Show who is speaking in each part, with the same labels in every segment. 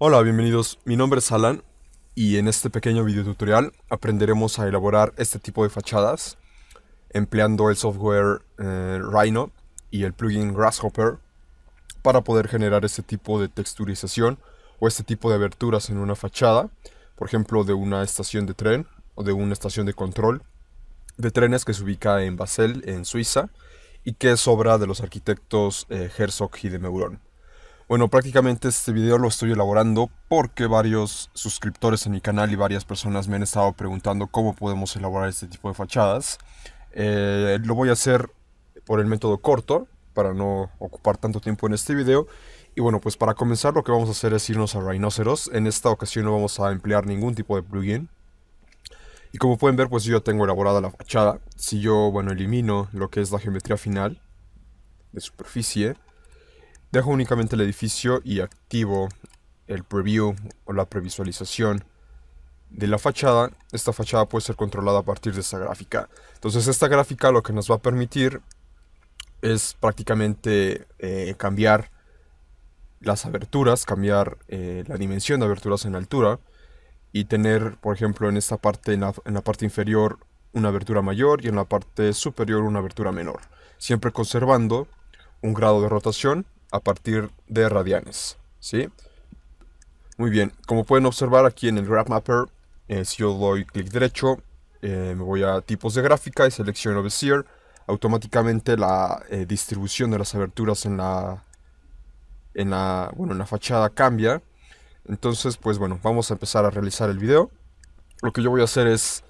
Speaker 1: Hola, bienvenidos. Mi nombre es Alan y en este pequeño video tutorial aprenderemos a elaborar este tipo de fachadas empleando el software eh, Rhino y el plugin Grasshopper para poder generar este tipo de texturización o este tipo de aberturas en una fachada, por ejemplo de una estación de tren o de una estación de control de trenes que se ubica en Basel, en Suiza, y que es obra de los arquitectos eh, Herzog y de Meuron. Bueno, prácticamente este video lo estoy elaborando porque varios suscriptores en mi canal y varias personas me han estado preguntando cómo podemos elaborar este tipo de fachadas. Eh, lo voy a hacer por el método corto para no ocupar tanto tiempo en este video. Y bueno, pues para comenzar lo que vamos a hacer es irnos a Rhinoceros. En esta ocasión no vamos a emplear ningún tipo de plugin. Y como pueden ver, pues yo tengo elaborada la fachada. Si yo, bueno, elimino lo que es la geometría final de superficie Dejo únicamente el edificio y activo el preview o la previsualización de la fachada. Esta fachada puede ser controlada a partir de esta gráfica. Entonces esta gráfica lo que nos va a permitir es prácticamente eh, cambiar las aberturas, cambiar eh, la dimensión de aberturas en altura y tener, por ejemplo, en esta parte, en la parte inferior una abertura mayor y en la parte superior una abertura menor, siempre conservando un grado de rotación a partir de radianes, ¿sí? Muy bien, como pueden observar aquí en el Graph Mapper, eh, si yo doy clic derecho, eh, me voy a tipos de gráfica y selecciono Bezier, automáticamente la eh, distribución de las aberturas en la, en la, en la fachada cambia. Entonces, pues bueno, vamos a empezar a realizar el video. Lo que yo voy a hacer es,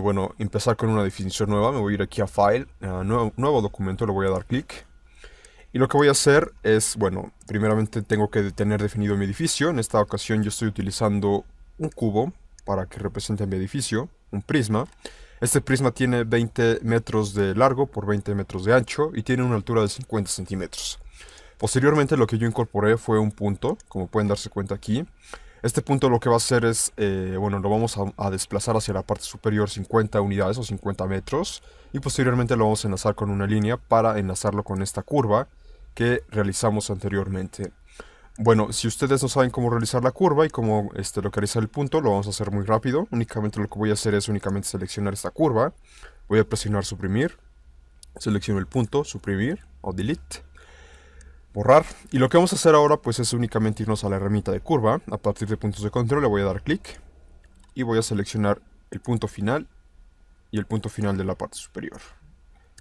Speaker 1: bueno, empezar con una definición nueva. Me voy a ir aquí a File, nuevo, nuevo documento, le voy a dar clic. Y lo que voy a hacer es, bueno, primeramente tengo que tener definido mi edificio. En esta ocasión yo estoy utilizando un cubo para que represente mi edificio, un prisma. Este prisma tiene 20 metros de largo por 20 metros de ancho y tiene una altura de 50 centímetros. Posteriormente lo que yo incorporé fue un punto, como pueden darse cuenta aquí. Este punto lo que va a hacer es, eh, bueno, lo vamos a, desplazar hacia la parte superior 50 unidades o 50 metros y posteriormente lo vamos a enlazar con una línea para enlazarlo con esta curva que realizamos anteriormente. Bueno, si ustedes no saben cómo realizar la curva y cómo este, localizar el punto, lo vamos a hacer muy rápido. Únicamente lo que voy a hacer es únicamente seleccionar esta curva. Voy a presionar suprimir. Selecciono el punto, suprimir o delete. Borrar. Y lo que vamos a hacer ahora pues es únicamente irnos a la herramienta de curva. A partir de puntos de control le voy a dar clic. Y voy a seleccionar el punto final y el punto final de la parte superior.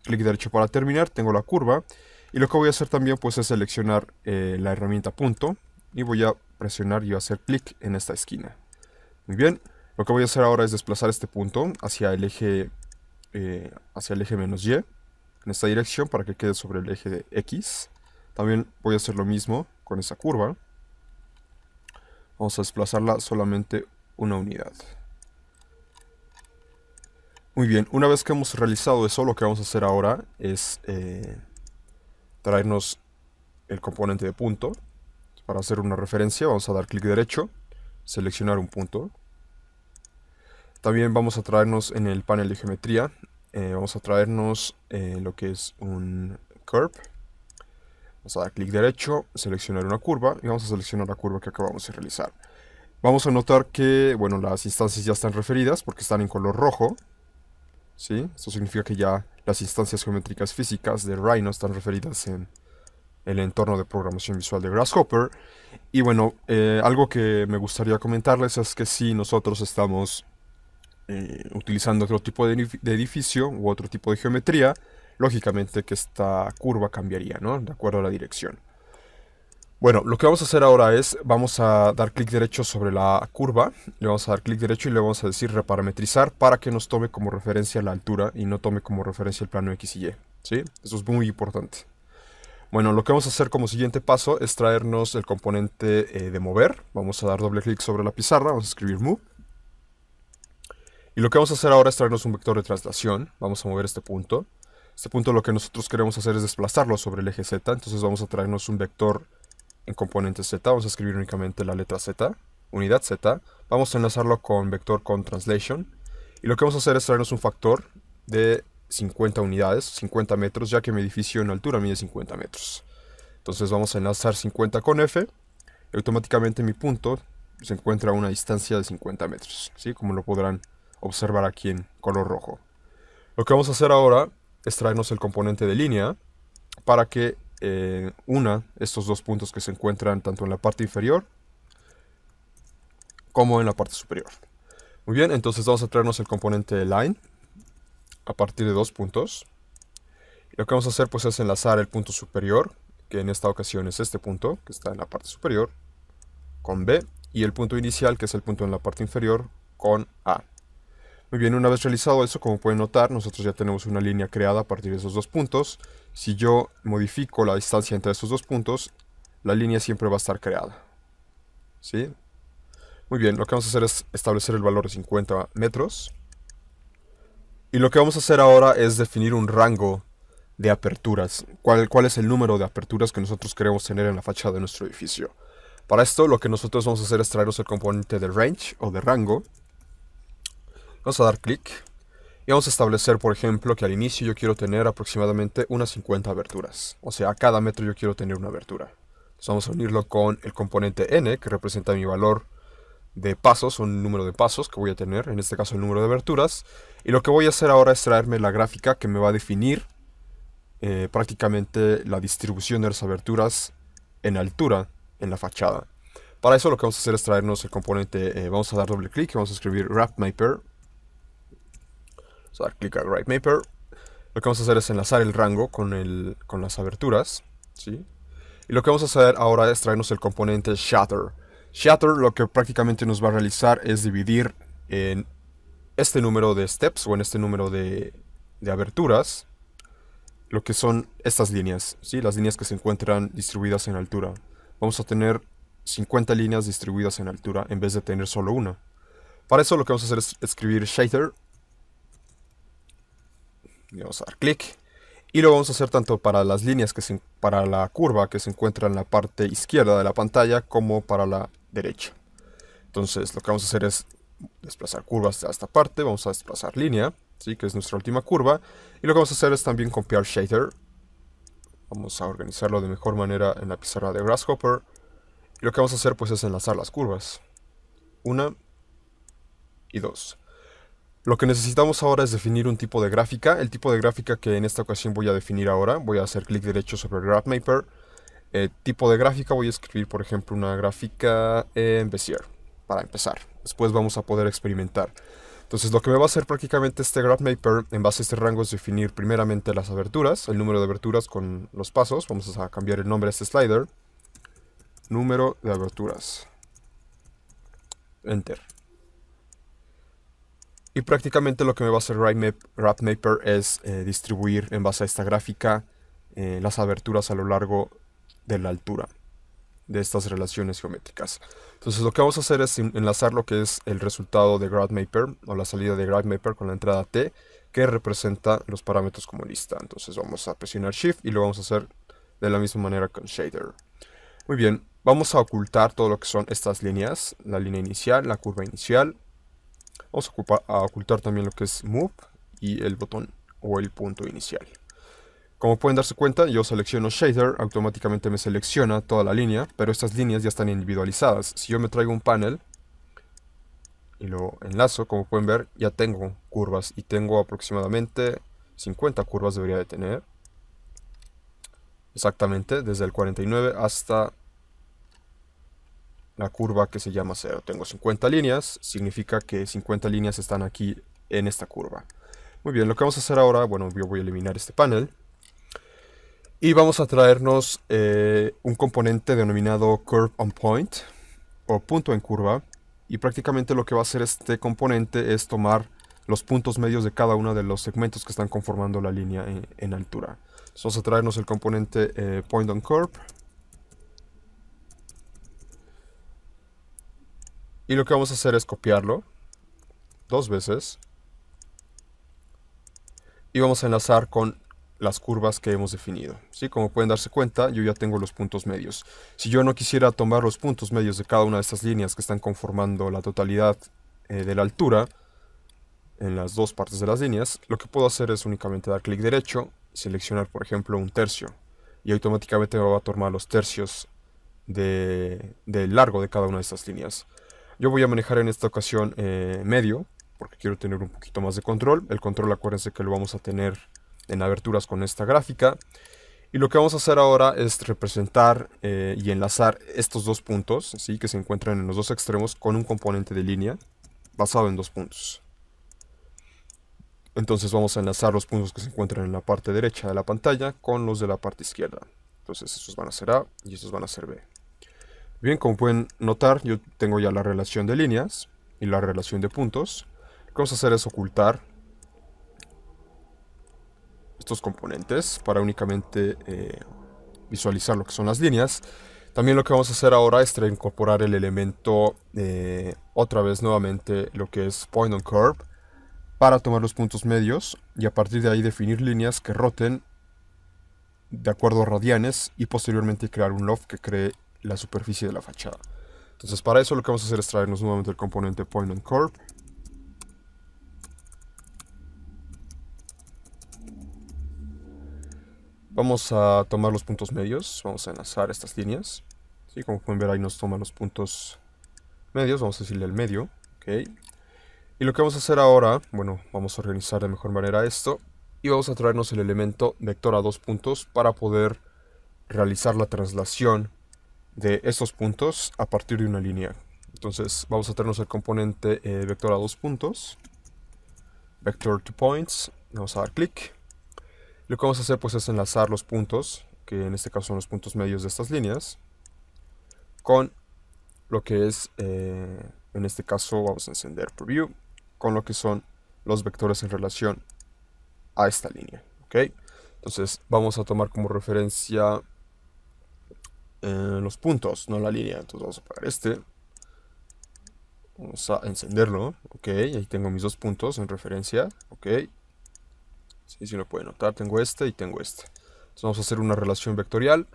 Speaker 1: Clic derecho para terminar. Tengo la curva. Y lo que voy a hacer también pues es seleccionar eh, la herramienta punto y voy a presionar y hacer clic en esta esquina. Muy bien, lo que voy a hacer ahora es desplazar este punto hacia el eje eh, hacia el eje menos y en esta dirección para que quede sobre el eje de x. También voy a hacer lo mismo con esa curva. Vamos a desplazarla solamente una unidad. Muy bien, una vez que hemos realizado eso, lo que vamos a hacer ahora es... Eh, traernos el componente de punto. Para hacer una referencia vamos a dar clic derecho, seleccionar un punto. También vamos a traernos en el panel de geometría, eh, vamos a traernos eh, lo que es un curve. Vamos a dar clic derecho, seleccionar una curva y vamos a seleccionar la curva que acabamos de realizar. Vamos a notar que bueno, las instancias ya están referidas porque están en color rojo, ¿sí? Esto significa que ya las instancias geométricas físicas de Rhino están referidas en el entorno de programación visual de Grasshopper. Y bueno, eh, algo que me gustaría comentarles es que si nosotros estamos eh, utilizando otro tipo de, edificio u otro tipo de geometría, lógicamente que esta curva cambiaría, De acuerdo a la dirección. Bueno, lo que vamos a hacer ahora es, vamos a dar clic derecho sobre la curva, le vamos a dar clic derecho y le vamos a decir reparametrizar para que nos tome como referencia la altura y no tome como referencia el plano X y Y, ¿sí? Eso es muy importante. Bueno, lo que vamos a hacer como siguiente paso es traernos el componente eh, de mover, vamos a dar doble clic sobre la pizarra, vamos a escribir move. Y lo que vamos a hacer ahora es traernos un vector de traslación, vamos a mover este punto. Este punto lo que nosotros queremos hacer es desplazarlo sobre el eje Z, entonces vamos a traernos un vector en componente z vamos a escribir únicamente la letra z, unidad z, vamos a enlazarlo con vector con translation y lo que vamos a hacer es traernos un factor de 50 unidades, 50 metros, ya que mi edificio en altura mide 50 metros. Entonces vamos a enlazar 50 con f y automáticamente mi punto se encuentra a una distancia de 50 metros, ¿sí? como lo podrán observar aquí en color rojo. Lo que vamos a hacer ahora es traernos el componente de línea para que eh, una estos dos puntos que se encuentran tanto en la parte inferior como en la parte superior. Muy bien, entonces vamos a traernos el componente line a partir de dos puntos. lo que vamos a hacer pues es enlazar el punto superior, que en esta ocasión es este punto, que está en la parte superior, con B, y el punto inicial, que es el punto en la parte inferior, con A. Muy bien, una vez realizado eso, como pueden notar, nosotros ya tenemos una línea creada a partir de esos dos puntos. Si yo modifico la distancia entre esos dos puntos, la línea siempre va a estar creada. ¿Sí? Muy bien, lo que vamos a hacer es establecer el valor de 50 metros. Y lo que vamos a hacer ahora es definir un rango de aperturas. ¿Cuál, cuál es el número de aperturas que nosotros queremos tener en la fachada de nuestro edificio? Para esto, lo que nosotros vamos a hacer es traeros el componente de range o de rango Vamos a dar clic y vamos a establecer, por ejemplo, que al inicio yo quiero tener aproximadamente unas 50 aberturas. O sea, a cada metro yo quiero tener una abertura. Entonces vamos a unirlo con el componente n, que representa mi valor de pasos, un número de pasos que voy a tener, en este caso el número de aberturas. Y lo que voy a hacer ahora es traerme la gráfica que me va a definir eh, prácticamente la distribución de las aberturas en altura en la fachada. Para eso lo que vamos a hacer es traernos el componente, eh, vamos a dar doble clic, y vamos a escribir wrap Vamos a dar clic a Write Mapper. Lo que vamos a hacer es enlazar el rango con, el, con las aberturas. ¿sí? Y lo que vamos a hacer ahora es traernos el componente Shatter. Shatter lo que prácticamente nos va a realizar es dividir en este número de steps o en este número de, aberturas lo que son estas líneas, ¿sí? las líneas que se encuentran distribuidas en altura. Vamos a tener 50 líneas distribuidas en altura en vez de tener solo una. Para eso lo que vamos a hacer es escribir Shatter vamos a dar clic y lo vamos a hacer tanto para las líneas que se, para la curva que se encuentra en la parte izquierda de la pantalla como para la derecha entonces lo que vamos a hacer es desplazar curvas a esta parte vamos a desplazar línea ¿sí? que es nuestra última curva y lo que vamos a hacer es también copiar shader vamos a organizarlo de mejor manera en la pizarra de Grasshopper y lo que vamos a hacer pues es enlazar las curvas una y dos lo que necesitamos ahora es definir un tipo de gráfica, el tipo de gráfica que en esta ocasión voy a definir ahora, voy a hacer clic derecho sobre GraphMaper, eh, tipo de gráfica, voy a escribir por ejemplo una gráfica en Bezier, para empezar, después vamos a poder experimentar. Entonces lo que me va a hacer prácticamente este GraphMaper en base a este rango es definir primeramente las aberturas, el número de aberturas con los pasos, vamos a cambiar el nombre a este slider, número de aberturas, enter. Y prácticamente lo que me va a hacer RapMapper es eh, distribuir en base a esta gráfica eh, las aberturas a lo largo de la altura de estas relaciones geométricas. Entonces lo que vamos a hacer es enlazar lo que es el resultado de GradMapper o la salida de GradMapper con la entrada T que representa los parámetros como lista. Entonces vamos a presionar Shift y lo vamos a hacer de la misma manera con Shader. Muy bien, vamos a ocultar todo lo que son estas líneas, la línea inicial, la curva inicial, Vamos a, ocultar también lo que es Move y el botón o el punto inicial. Como pueden darse cuenta, yo selecciono Shader, automáticamente me selecciona toda la línea, pero estas líneas ya están individualizadas. Si yo me traigo un panel y lo enlazo, como pueden ver, ya tengo curvas y tengo aproximadamente 50 curvas debería de tener. Exactamente, desde el 49 hasta la curva que se llama 0. Tengo 50 líneas, significa que 50 líneas están aquí en esta curva. Muy bien, lo que vamos a hacer ahora, bueno, yo voy a eliminar este panel. Y vamos a traernos eh, un componente denominado Curve on Point, o punto en curva. Y prácticamente lo que va a hacer este componente es tomar los puntos medios de cada uno de los segmentos que están conformando la línea eh, en, altura. Entonces vamos a traernos el componente eh, Point on Curve Y lo que vamos a hacer es copiarlo dos veces. Y vamos a enlazar con las curvas que hemos definido. ¿sí? Como pueden darse cuenta, yo ya tengo los puntos medios. Si yo no quisiera tomar los puntos medios de cada una de estas líneas que están conformando la totalidad eh, de la altura, en las dos partes de las líneas, lo que puedo hacer es únicamente dar clic derecho, seleccionar por ejemplo un tercio, y automáticamente me va a tomar los tercios de, del largo de cada una de estas líneas. Yo voy a manejar en esta ocasión eh, medio, porque quiero tener un poquito más de control. El control acuérdense que lo vamos a tener en aberturas con esta gráfica. Y lo que vamos a hacer ahora es representar eh, y enlazar estos dos puntos, ¿sí? que se encuentran en los dos extremos, con un componente de línea basado en dos puntos. Entonces vamos a enlazar los puntos que se encuentran en la parte derecha de la pantalla con los de la parte izquierda. Entonces esos van a ser A y esos van a ser B. Bien, como pueden notar, yo tengo ya la relación de líneas y la relación de puntos. Lo que vamos a hacer es ocultar estos componentes para únicamente eh, visualizar lo que son las líneas. También lo que vamos a hacer ahora es incorporar el elemento, eh, otra vez nuevamente, lo que es point on curve, para tomar los puntos medios y a partir de ahí definir líneas que roten de acuerdo a radianes y posteriormente crear un loft que cree la superficie de la fachada. Entonces para eso lo que vamos a hacer es traernos nuevamente el componente Point and Curve. Vamos a tomar los puntos medios, vamos a enlazar estas líneas. ¿sí? Como pueden ver ahí nos toman los puntos medios, vamos a decirle el medio. Okay. Y lo que vamos a hacer ahora, bueno, vamos a organizar de mejor manera esto. Y vamos a traernos el elemento vector a dos puntos para poder realizar la traslación de estos puntos a partir de una línea. Entonces vamos a tener el componente eh, vector a dos puntos, vector to points, vamos a dar clic. Lo que vamos a hacer pues es enlazar los puntos, que en este caso son los puntos medios de estas líneas, con lo que es, eh, en este caso vamos a encender preview, con lo que son los vectores en relación a esta línea. ¿ok? Entonces vamos a tomar como referencia eh, los puntos, no la línea. Entonces vamos a apagar este. Vamos a encenderlo. Ok, ahí tengo mis dos puntos en referencia. Ok. Sí, si lo pueden notar, tengo este y tengo este. Entonces vamos a hacer una relación vectorial.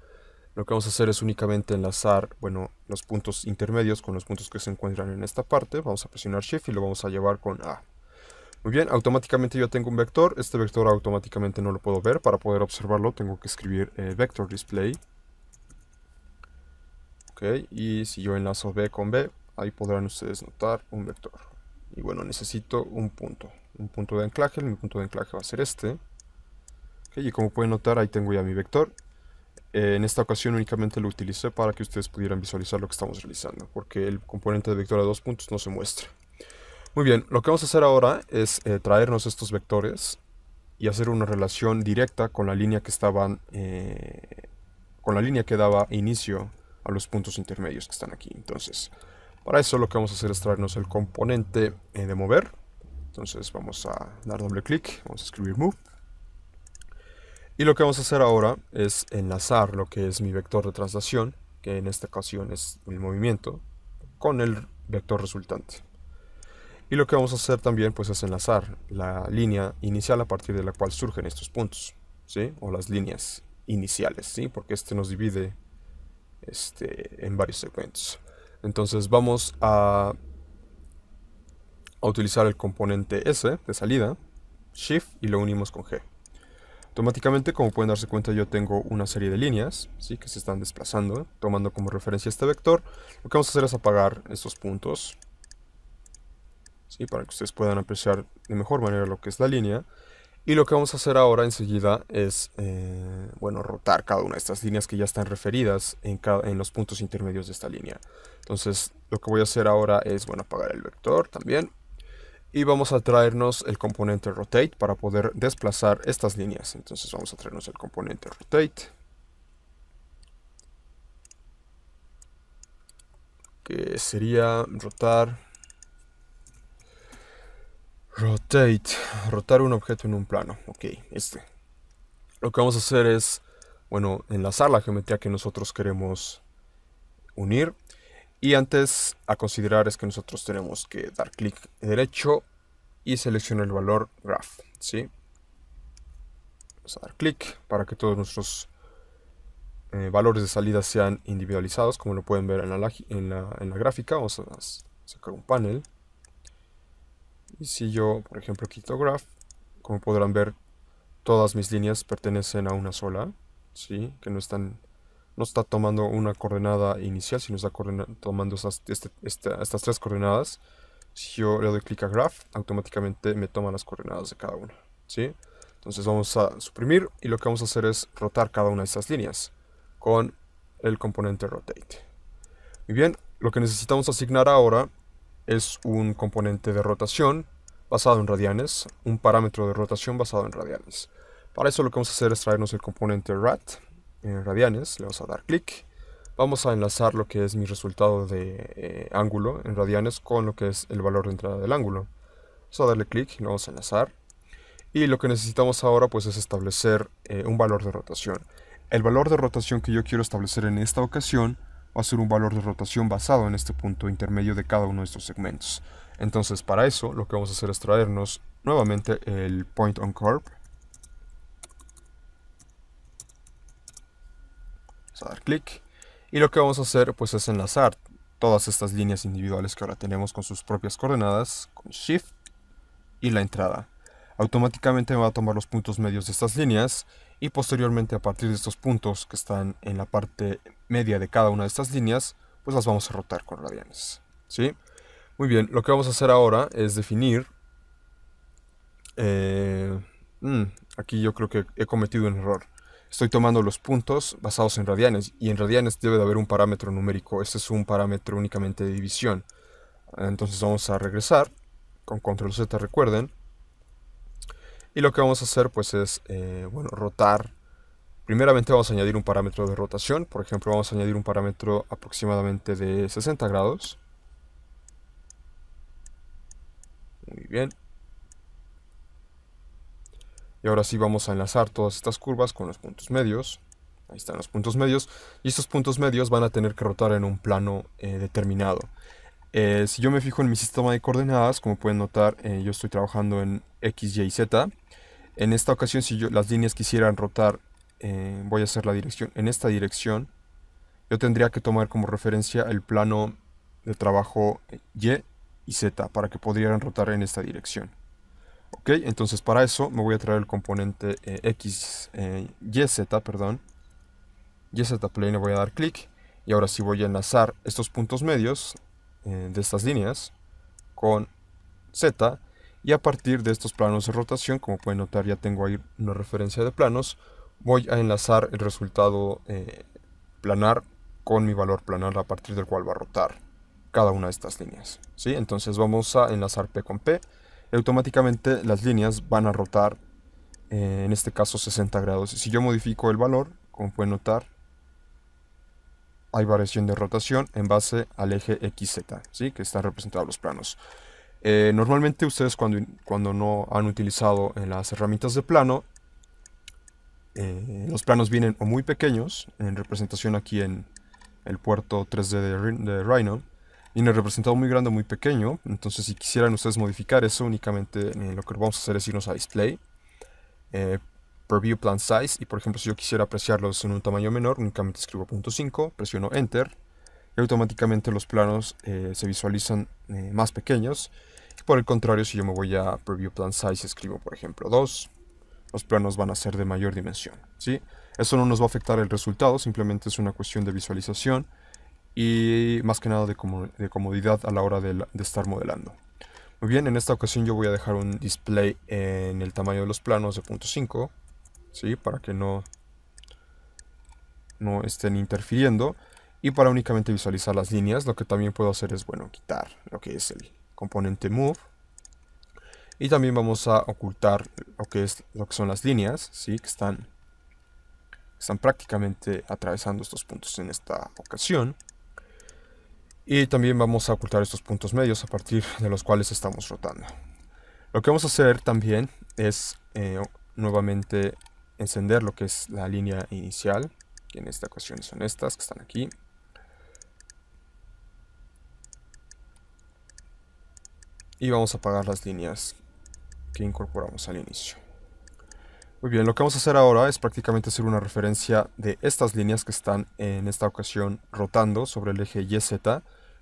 Speaker 1: Lo que vamos a hacer es únicamente enlazar, bueno, los puntos intermedios con los puntos que se encuentran en esta parte. Vamos a presionar Shift y lo vamos a llevar con A. Muy bien, automáticamente yo tengo un vector. Este vector automáticamente no lo puedo ver. Para poder observarlo tengo que escribir eh, Vector Display y si yo enlazo b con b ahí podrán ustedes notar un vector y bueno necesito un punto un punto de anclaje mi punto de anclaje va a ser este y como pueden notar ahí tengo ya mi vector eh, en esta ocasión únicamente lo utilicé para que ustedes pudieran visualizar lo que estamos realizando porque el componente de vector a dos puntos no se muestra muy bien lo que vamos a hacer ahora es eh, traernos estos vectores y hacer una relación directa con la línea que estaban eh, con la línea que daba inicio a los puntos intermedios que están aquí. Entonces, para eso lo que vamos a hacer es traernos el componente eh, de mover. Entonces vamos a dar doble clic, vamos a escribir move. Y lo que vamos a hacer ahora es enlazar lo que es mi vector de traslación, que en esta ocasión es el movimiento, con el vector resultante. Y lo que vamos a hacer también pues, es enlazar la línea inicial a partir de la cual surgen estos puntos, ¿sí? o las líneas iniciales, ¿sí? porque este nos divide este, en varios segmentos. Entonces vamos a, a utilizar el componente S de salida, Shift y lo unimos con G. Automáticamente, como pueden darse cuenta, yo tengo una serie de líneas ¿sí? que se están desplazando, tomando como referencia este vector. Lo que vamos a hacer es apagar estos puntos para que ustedes puedan apreciar de mejor manera lo que es la línea. Y lo que vamos a hacer ahora enseguida es, eh, bueno, rotar cada una de estas líneas que ya están referidas en, cada, en los puntos intermedios de esta línea. Entonces, lo que voy a hacer ahora es, bueno, apagar el vector también. Y vamos a traernos el componente rotate para poder desplazar estas líneas. Entonces vamos a traernos el componente rotate. Que sería rotar Rotate. Rotar un objeto en un plano. Ok, este. Lo que vamos a hacer es, bueno, enlazar la geometría que nosotros queremos unir. Y antes a considerar es que nosotros tenemos que dar clic derecho y seleccionar el valor graph. ¿sí? Vamos a dar clic para que todos nuestros eh, valores de salida sean individualizados, como lo pueden ver en en la, en la gráfica. Vamos a sacar un panel. Y si yo, por ejemplo, quito graph, como podrán ver, todas mis líneas pertenecen a una sola, ¿sí? Que no están no está tomando una coordenada inicial, sino está tomando este, estas, estas tres coordenadas. Si yo le doy clic a graph, automáticamente me toma las coordenadas de cada una, ¿sí? Entonces vamos a suprimir y lo que vamos a hacer es rotar cada una de estas líneas con el componente rotate. Muy bien, lo que necesitamos asignar ahora es un componente de rotación basado en radianes, un parámetro de rotación basado en radianes. Para eso lo que vamos a hacer es traernos el componente rat en radianes, le vamos a dar clic. Vamos a enlazar lo que es mi resultado de eh, ángulo en radianes con lo que es el valor de entrada del ángulo. Vamos a darle clic y lo vamos a enlazar. Y lo que necesitamos ahora pues es establecer eh, un valor de rotación. El valor de rotación que yo quiero establecer en esta ocasión hacer un valor de rotación basado en este punto intermedio de cada uno de estos segmentos. Entonces para eso lo que vamos a hacer es traernos nuevamente el point on curve. Vamos a dar clic. Y lo que vamos a hacer pues es enlazar todas estas líneas individuales que ahora tenemos con sus propias coordenadas, con Shift y la entrada. Automáticamente va a tomar los puntos medios de estas líneas y posteriormente a partir de estos puntos que están en la parte media de cada una de estas líneas, pues las vamos a rotar con radianes. ¿Sí? Muy bien, lo que vamos a hacer ahora es definir... Eh, mm, aquí yo creo que he cometido un error. Estoy tomando los puntos basados en radianes, y en radianes debe de haber un parámetro numérico. Este es un parámetro únicamente de división. Entonces vamos a regresar, con control Z recuerden. Y lo que vamos a hacer pues es, eh, bueno, rotar Primeramente vamos a añadir un parámetro de rotación, por ejemplo vamos a añadir un parámetro aproximadamente de 60 grados. Muy bien. Y ahora sí vamos a enlazar todas estas curvas con los puntos medios. Ahí están los puntos medios. Y estos puntos medios van a tener que rotar en un plano eh, determinado. Eh, si yo me fijo en mi sistema de coordenadas, como pueden notar, eh, yo estoy trabajando en X, Y, y Z. En esta ocasión, si yo las líneas quisieran rotar eh, voy a hacer la dirección en esta dirección, yo tendría que tomar como referencia el plano de trabajo Y y Z para que pudieran rotar en esta dirección. Ok, entonces para eso me voy a traer el componente eh, X, eh, y z perdón, YZ plane, voy a dar clic y ahora sí voy a enlazar estos puntos medios de estas líneas con Z y a partir de estos planos de rotación, como pueden notar ya tengo ahí una referencia de planos, voy a enlazar el resultado eh, planar con mi valor planar a partir del cual va a rotar cada una de estas líneas. ¿sí? Entonces vamos a enlazar P con P automáticamente las líneas van a rotar eh, en este caso 60 grados. Si yo modifico el valor, como pueden notar, hay variación de rotación en base al eje XZ, ¿sí? que están representados los planos. Eh, normalmente ustedes cuando, cuando no han utilizado las herramientas de plano, eh, los planos vienen muy pequeños, en representación aquí en el puerto 3D de, Rhino, y representado muy grande o muy pequeño. Entonces si quisieran ustedes modificar eso, únicamente eh, lo que vamos a hacer es irnos a Display, eh, Preview Plan Size, y por ejemplo si yo quisiera apreciarlos en un tamaño menor, únicamente escribo .5, presiono Enter, y automáticamente los planos se visualizan más pequeños. por el contrario, si yo me voy a Preview Plan Size, escribo por ejemplo 2, los planos van a ser de mayor dimensión. ¿sí? Eso no nos va a afectar el resultado, simplemente es una cuestión de visualización y más que nada de, comodidad a la hora de, estar modelando. Muy bien, en esta ocasión yo voy a dejar un display en el tamaño de los planos de 0.5, ¿sí? para que no, no estén interfiriendo. Y para únicamente visualizar las líneas, lo que también puedo hacer es, bueno, quitar lo que es el componente move y también vamos a ocultar lo que, es, lo que son las líneas, ¿sí? que están, están prácticamente atravesando estos puntos en esta ocasión. Y también vamos a ocultar estos puntos medios a partir de los cuales estamos rotando. Lo que vamos a hacer también es eh, nuevamente encender lo que es la línea inicial, que en esta ocasión son estas que están aquí. Y vamos a apagar las líneas que incorporamos al inicio. Muy bien, lo que vamos a hacer ahora es prácticamente hacer una referencia de estas líneas que están en esta ocasión rotando sobre el eje YZ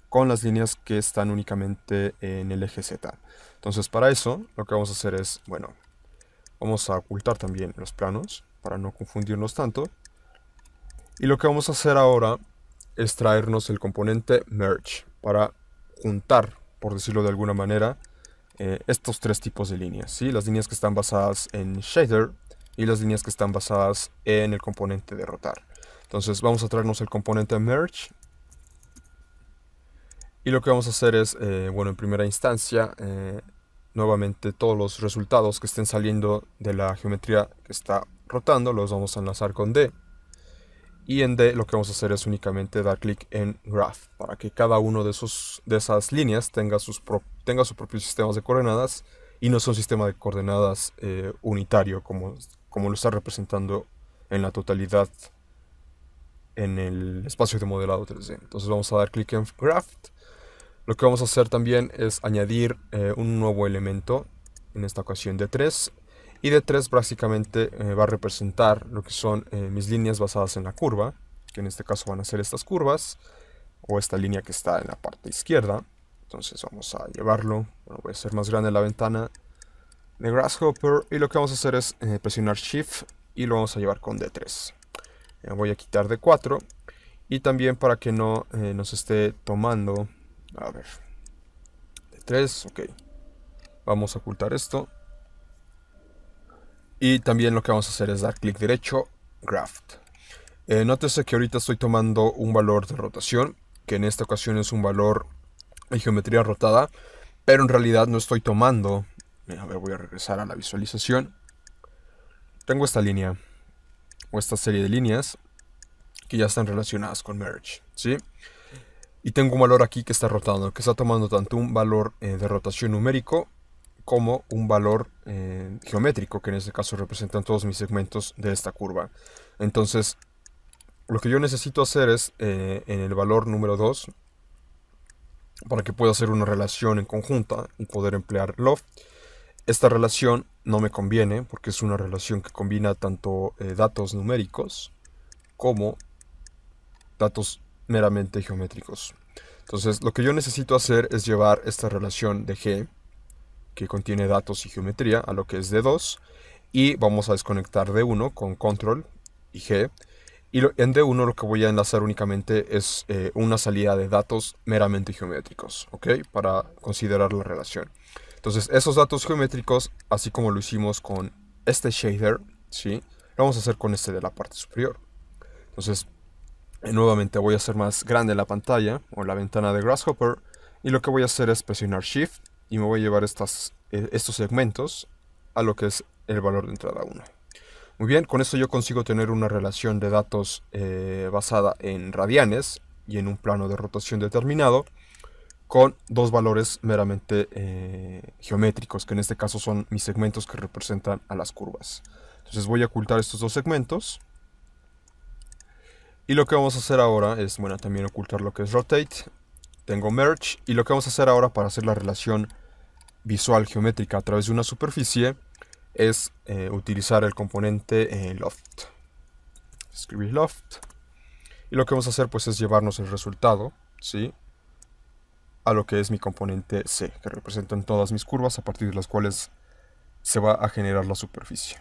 Speaker 1: con las líneas que están únicamente en el eje Z. Entonces para eso lo que vamos a hacer es, bueno, vamos a ocultar también los planos para no confundirnos tanto. Y lo que vamos a hacer ahora es traernos el componente merge para juntar, por decirlo de alguna manera, eh, estos tres tipos de líneas, ¿sí? las líneas que están basadas en shader y las líneas que están basadas en el componente de rotar. Entonces vamos a traernos el componente merge y lo que vamos a hacer es, eh, bueno, en primera instancia, eh, nuevamente todos los resultados que estén saliendo de la geometría que está rotando los vamos a enlazar con D y en D lo que vamos a hacer es únicamente dar clic en Graph para que cada uno de, de esas líneas tenga sus, tenga propios sistemas de coordenadas y no es un sistema de coordenadas eh, unitario como, como lo está representando en la totalidad en el espacio de modelado 3D. Entonces vamos a dar clic en Graph. Lo que vamos a hacer también es añadir eh, un nuevo elemento, en esta ocasión de 3 y D3 básicamente eh, va a representar lo que son eh, mis líneas basadas en la curva, que en este caso van a ser estas curvas, o esta línea que está en la parte izquierda. Entonces vamos a llevarlo, voy a hacer más grande la ventana de Grasshopper y lo que vamos a hacer es eh, presionar Shift y lo vamos a llevar con D3. voy a quitar D4 y también para que no nos esté tomando, a ver, D3, ok. Vamos a ocultar esto y también lo que vamos a hacer es dar clic derecho, Graft. Eh, nótese que ahorita estoy tomando un valor de rotación, que en esta ocasión es un valor de geometría rotada, pero en realidad no estoy tomando... A ver, voy a regresar a la visualización. Tengo esta línea, o esta serie de líneas, que ya están relacionadas con merge, ¿sí? Y tengo un valor aquí que está rotando, que está tomando tanto un valor eh, de rotación numérico como un valor eh, geométrico, que en este caso representan todos mis segmentos de esta curva. Entonces, lo que yo necesito hacer es, eh, en el valor número 2, para que pueda hacer una relación en conjunta y poder emplear loft, esta relación no me conviene porque es una relación que combina tanto eh, datos numéricos como datos meramente geométricos. Entonces, lo que yo necesito hacer es llevar esta relación de G que contiene datos y geometría a lo que es d 2 y vamos a desconectar d 1 con control y G y en D1 lo que voy a enlazar únicamente es eh, una salida de datos meramente geométricos, ¿ok? Para considerar la relación. Entonces, esos datos geométricos, así como lo hicimos con este shader, ¿sí? Lo vamos a hacer con este de la parte superior. Entonces, eh, nuevamente voy a hacer más grande la pantalla o la ventana de Grasshopper. Y lo que voy a hacer es presionar Shift y me voy a llevar eh, estos segmentos a lo que es el valor de entrada 1. Muy bien, con esto yo consigo tener una relación de datos eh, basada en radianes y en un plano de rotación determinado con dos valores meramente eh, geométricos, que en este caso son mis segmentos que representan a las curvas. Entonces voy a ocultar estos dos segmentos. Y lo que vamos a hacer ahora es, bueno, también ocultar lo que es rotate tengo merge y lo que vamos a hacer ahora para hacer la relación visual geométrica a través de una superficie es eh, utilizar el componente eh, loft. Escribir loft. Y lo que vamos a hacer pues es llevarnos el resultado, ¿sí? A lo que es mi componente C, que representan todas mis curvas a partir de las cuales se va a generar la superficie.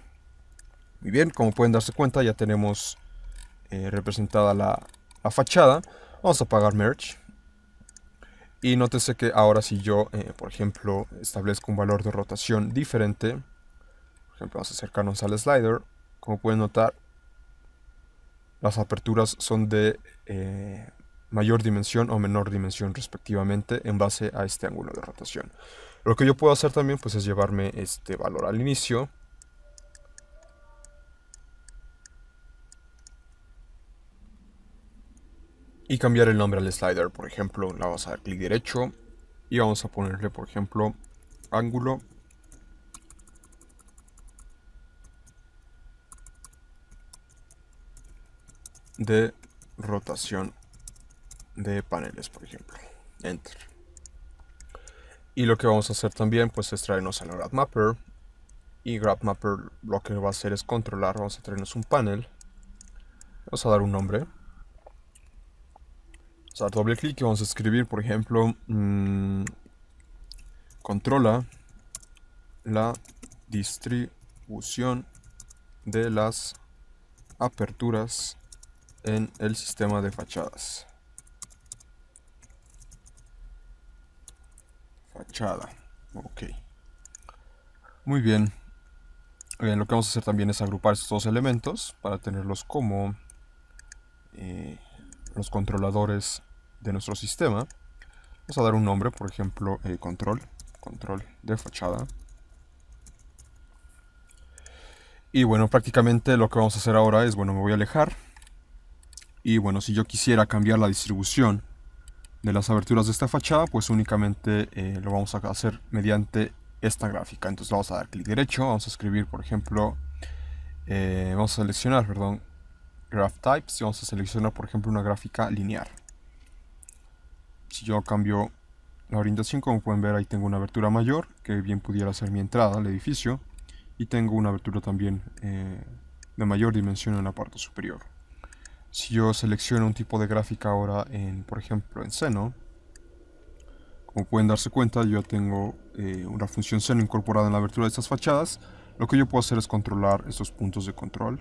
Speaker 1: Muy bien, como pueden darse cuenta ya tenemos eh, representada la, la fachada. Vamos a apagar merge. Y nótese que ahora si yo, eh, por ejemplo, establezco un valor de rotación diferente, por ejemplo, vamos a acercarnos al slider, como pueden notar, las aperturas son de eh, mayor dimensión o menor dimensión respectivamente en base a este ángulo de rotación. Lo que yo puedo hacer también pues, es llevarme este valor al inicio y cambiar el nombre al slider. Por ejemplo, la vamos a dar clic derecho y vamos a ponerle, por ejemplo, ángulo. de rotación de paneles por ejemplo enter y lo que vamos a hacer también pues es traernos a grab mapper y grab mapper lo que va a hacer es controlar vamos a traernos un panel vamos a dar un nombre sea, doble clic y vamos a escribir, por ejemplo, mm, controla la distribución de las aperturas en el sistema de fachadas. Fachada. Ok. Muy bien. bien. Eh, lo que vamos a hacer también es agrupar estos dos elementos para tenerlos como eh, los controladores de nuestro sistema, vamos a dar un nombre, por ejemplo, eh, control, control de fachada. Y bueno, prácticamente lo que vamos a hacer ahora es, bueno, me voy a alejar. Y bueno, si yo quisiera cambiar la distribución de las aberturas de esta fachada, pues únicamente eh, lo vamos a hacer mediante esta gráfica. Entonces vamos a dar clic derecho, vamos a escribir, por ejemplo, eh, vamos a seleccionar, perdón, graph types y vamos a seleccionar, por ejemplo, una gráfica lineal si yo cambio la orientación, como pueden ver ahí tengo una abertura mayor, que bien pudiera ser mi entrada al edificio, y tengo una abertura también eh, de mayor dimensión en la parte superior. Si yo selecciono un tipo de gráfica ahora, en, por ejemplo en seno, como pueden darse cuenta yo tengo eh, una función seno incorporada en la abertura de estas fachadas, lo que yo puedo hacer es controlar estos puntos de control,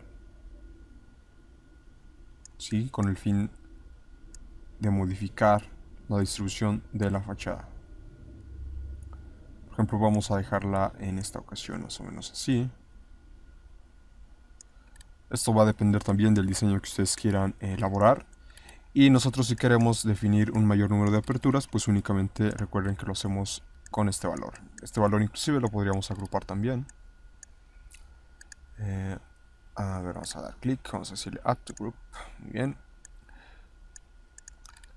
Speaker 1: ¿sí? con el fin de modificar la distribución de la fachada. Por ejemplo, vamos a dejarla en esta ocasión más o menos así. Esto va a depender también del diseño que ustedes quieran elaborar. Y nosotros si queremos definir un mayor número de aperturas, pues únicamente recuerden que lo hacemos con este valor. Este valor inclusive lo podríamos agrupar también. Eh, a ver, vamos a dar clic, vamos a decirle add to group, muy bien.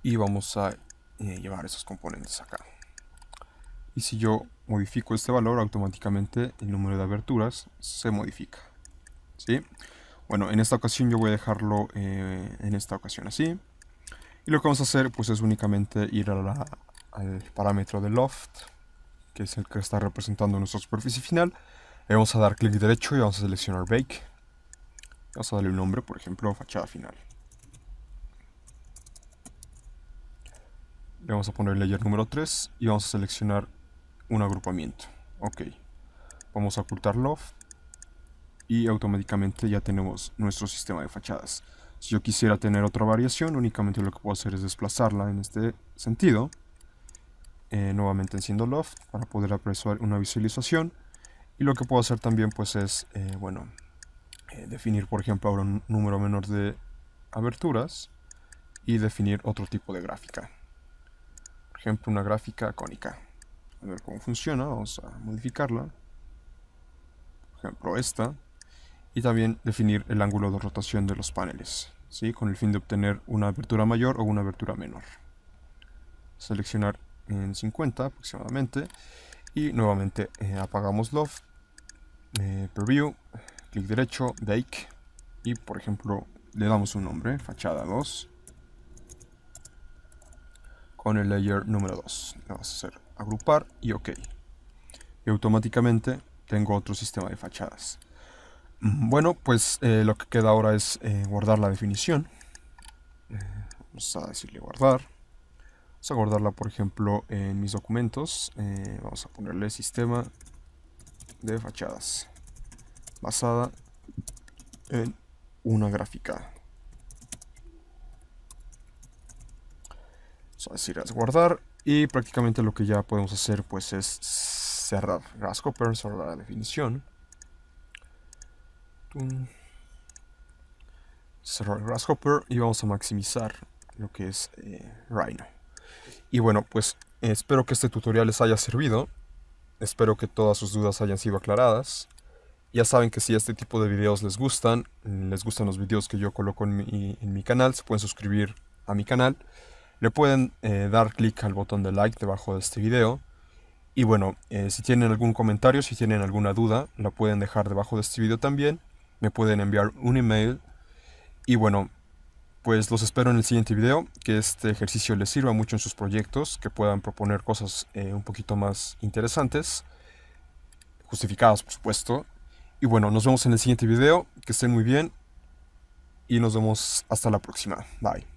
Speaker 1: Y vamos a llevar esos componentes acá. Y si yo modifico este valor, automáticamente el número de aberturas se modifica. ¿sí? Bueno, en esta ocasión yo voy a dejarlo eh, en esta ocasión así. Y lo que vamos a hacer pues es únicamente ir al parámetro de loft, que es el que está representando nuestra superficie final. Le vamos a dar clic derecho y vamos a seleccionar Bake. Vamos a darle un nombre, por ejemplo, fachada final. Le vamos a poner layer número 3 y vamos a seleccionar un agrupamiento. Ok. Vamos a ocultar Love. Y automáticamente ya tenemos nuestro sistema de fachadas. Si yo quisiera tener otra variación, únicamente lo que puedo hacer es desplazarla en este sentido. Eh, nuevamente enciendo loft para poder apreciar una visualización. Y lo que puedo hacer también pues es, eh, bueno, eh, definir por ejemplo ahora un número menor de aberturas y definir otro tipo de gráfica ejemplo, una gráfica cónica. A ver cómo funciona, vamos a modificarla. Por ejemplo, esta. Y también definir el ángulo de rotación de los paneles, ¿sí? con el fin de obtener una abertura mayor o una abertura menor. Seleccionar en 50 aproximadamente. Y nuevamente eh, apagamos Love eh, Preview, clic derecho, Bake Y por ejemplo, le damos un nombre, fachada 2 con el layer número 2. Le a hacer agrupar y OK. Y automáticamente tengo otro sistema de fachadas. Bueno, pues eh, lo que queda ahora es eh, guardar la definición. vamos a decirle guardar. Vamos a guardarla, por ejemplo, en mis documentos. Eh, vamos a ponerle sistema de fachadas basada en una gráfica Vamos a decir es guardar. Y prácticamente lo que ya podemos hacer pues es cerrar Grasshopper, cerrar la definición. Cerrar Grasshopper y vamos a maximizar lo que es eh, Rhino. Y bueno, pues espero que este tutorial les haya servido. Espero que todas sus dudas hayan sido aclaradas. Ya saben que si este tipo de videos les gustan, les gustan los videos que yo coloco en mi, en mi canal, se pueden suscribir a mi canal. Le pueden eh, dar clic al botón de like debajo de este video. Y bueno, eh, si tienen algún comentario, si tienen alguna duda, la pueden dejar debajo de este video también. Me pueden enviar un email. Y bueno, pues los espero en el siguiente video. Que este ejercicio les sirva mucho en sus proyectos, que puedan proponer cosas eh, un poquito más interesantes. Justificadas, por supuesto. Y bueno, nos vemos en el siguiente video. Que estén muy bien. Y nos vemos hasta la próxima. Bye.